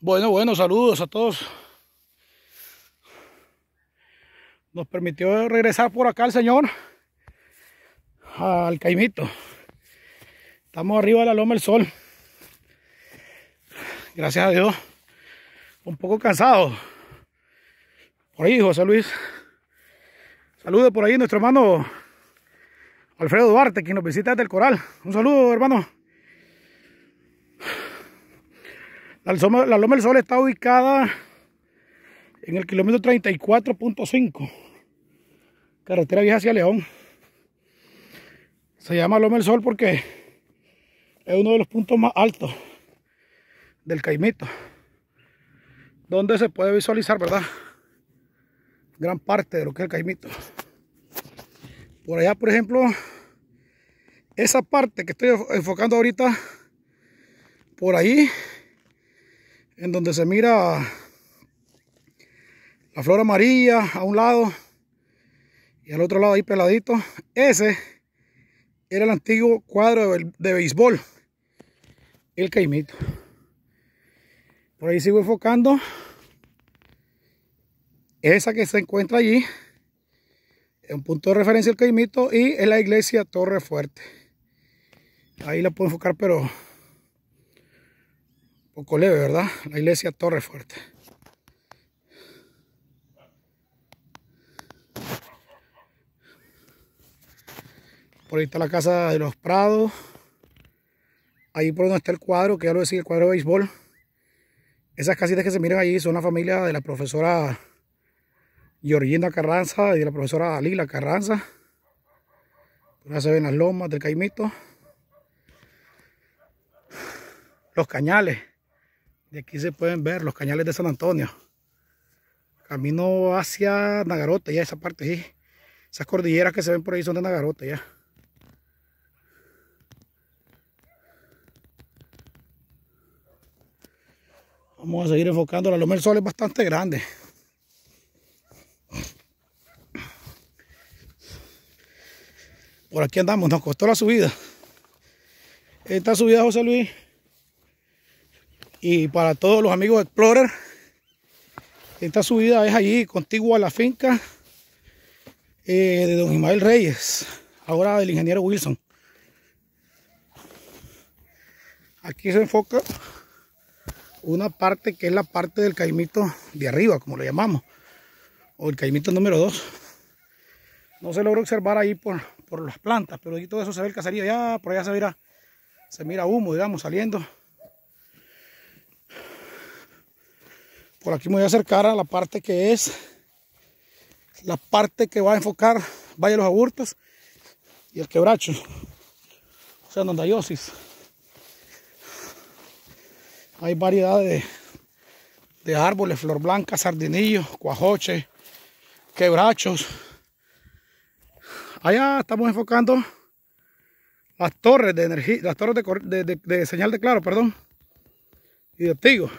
Bueno, bueno, saludos a todos. Nos permitió regresar por acá el señor al Caimito. Estamos arriba de la loma del sol. Gracias a Dios. Un poco cansado. Por ahí, José Luis. Saludos por ahí nuestro hermano Alfredo Duarte, quien nos visita desde el Coral. Un saludo, hermano. La Loma, del Sol está ubicada en el kilómetro 34.5, carretera vieja hacia León. Se llama Loma del Sol porque es uno de los puntos más altos del Caimito, donde se puede visualizar, ¿verdad? Gran parte de lo que es el Caimito. Por allá, por ejemplo, esa parte que estoy enfocando ahorita, por ahí en donde se mira la flor amarilla a un lado y al otro lado ahí peladito. Ese era el antiguo cuadro de, béisbol, el caimito. Por ahí sigo enfocando esa que se encuentra allí es un punto de referencia el caimito y es la iglesia Torre Fuerte ahí la puedo enfocar pero poco leve, ¿verdad? La iglesia Torre Fuerte. Por ahí está la casa de los Prados. Ahí por donde está el cuadro, que ya lo decía, el cuadro de béisbol. Esas casitas que se miran allí son la familia de la profesora Georgina Carranza y de la profesora Lila Carranza. Ahora se ven las lomas del Caimito. Los cañales. De aquí se pueden ver los cañales de San Antonio. Camino hacia Nagarote, ya esa parte, ahí Esas cordilleras que se ven por ahí son de Nagarote, ya. Vamos a seguir enfocando. La loma del sol es bastante grande. Por aquí andamos, nos costó la subida. Esta subida, José Luis, y para todos los amigos Explorer, esta subida es allí, contigua a la finca eh, de don Ismael Reyes, ahora del ingeniero Wilson. Aquí se enfoca una parte que es la parte del caimito de arriba, como lo llamamos, o el caimito número 2. No se logró observar ahí por, por las plantas, pero aquí todo eso se ve el caserío, ya por allá se mira, se mira humo, digamos, saliendo. Por aquí me voy a acercar a la parte que es la parte que va a enfocar Valle de los Aburtos y el quebracho, o sea, donde Hay variedad de, árboles, flor blanca, sardinillo cuajoche, quebrachos. Allá estamos enfocando las torres de energía, las torres de, señal de claro, perdón, y de tigo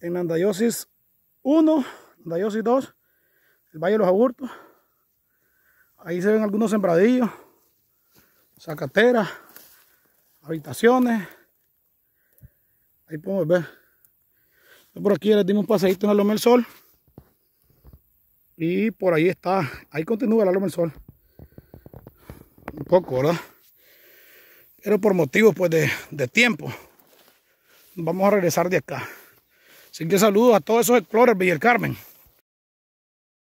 en Andayosis 1, Andayosis 2, el Valle de los Aburtos. Ahí se ven algunos sembradillos, sacateras, habitaciones. Ahí podemos ver. por aquí les dimos un paseíto en la Loma del Sol. Y por ahí está, ahí continúa la Loma del Sol. Un poco, ¿verdad? Pero por motivos pues de tiempo. Vamos a regresar de acá. Así que saludos a todos esos explorers, Villar Carmen.